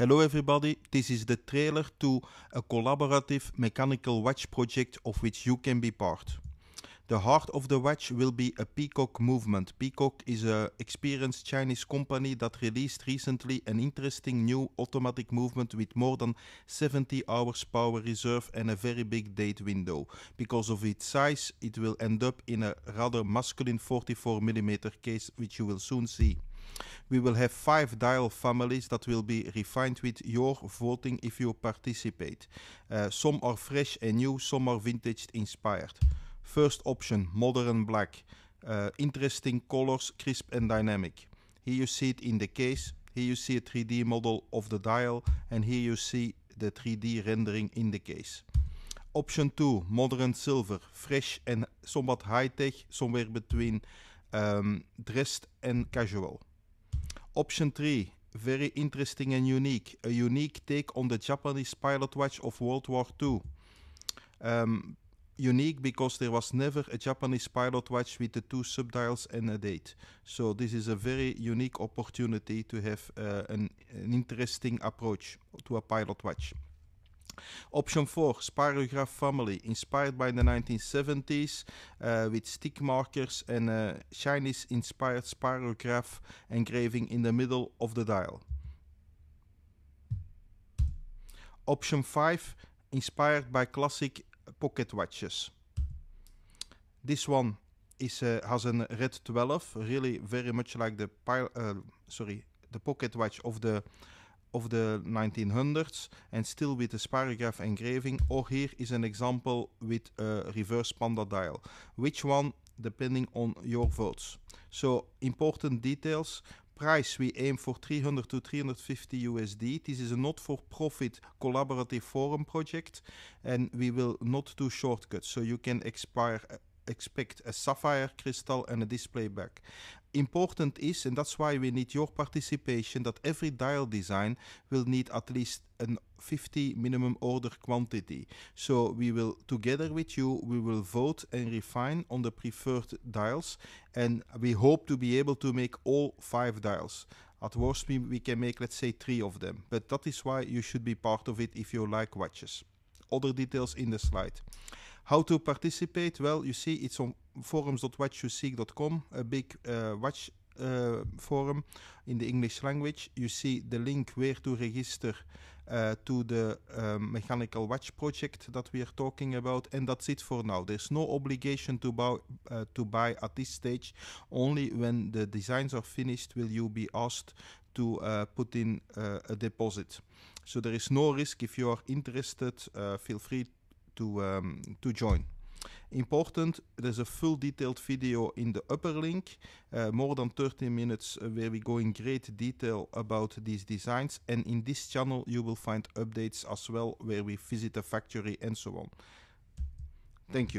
Hello everybody, this is the trailer to a collaborative mechanical watch project of which you can be part. The heart of the watch will be a Peacock movement. Peacock is an experienced Chinese company that released recently an interesting new automatic movement with more than 70 hours power reserve and a very big date window. Because of its size, it will end up in a rather masculine 44mm case, which you will soon see. We will have five dial families that will be refined with your voting if you participate. Uh, some are fresh and new, some are vintage inspired. First option, modern black. Uh, interesting colors, crisp and dynamic. Here you see it in the case, here you see a 3D model of the dial and here you see the 3D rendering in the case. Option 2, modern silver, fresh and somewhat high-tech, somewhere between um, dressed and casual. Option 3, very interesting and unique. A unique take on the Japanese pilot watch of World War II. Um, unique because there was never a Japanese pilot watch with the two subdials and a date. So this is a very unique opportunity to have uh, an, an interesting approach to a pilot watch. Option 4, Spirograph Family, inspired by the 1970s uh, with stick markers and a Chinese-inspired spirograph engraving in the middle of the dial. Option 5, inspired by classic pocket watches. This one is, uh, has a red 12, really very much like the, uh, sorry, the pocket watch of the of the 1900s and still with a spirograph engraving or here is an example with a reverse panda dial which one depending on your votes so important details price we aim for 300 to 350 USD. This is a not-for-profit collaborative forum project and we will not do shortcuts so you can expire expect a sapphire crystal and a display back. Important is, and that's why we need your participation, that every dial design will need at least a 50 minimum order quantity. So we will, together with you, we will vote and refine on the preferred dials and we hope to be able to make all five dials. At worst, we, we can make, let's say, three of them. But that is why you should be part of it if you like watches. Other details in the slide. How to participate? Well, you see, it's on forums.watchyouseek.com, a big uh, watch uh, forum in the English language. You see the link where to register uh, to the um, mechanical watch project that we are talking about, and that's it for now. There's no obligation to buy uh, to buy at this stage. Only when the designs are finished will you be asked to uh, put in uh, a deposit. So there is no risk. If you are interested, uh, feel free to, um, to join. Important, there's a full detailed video in the upper link, uh, more than 30 minutes uh, where we go in great detail about these designs. And in this channel, you will find updates as well where we visit the factory and so on. Thank you.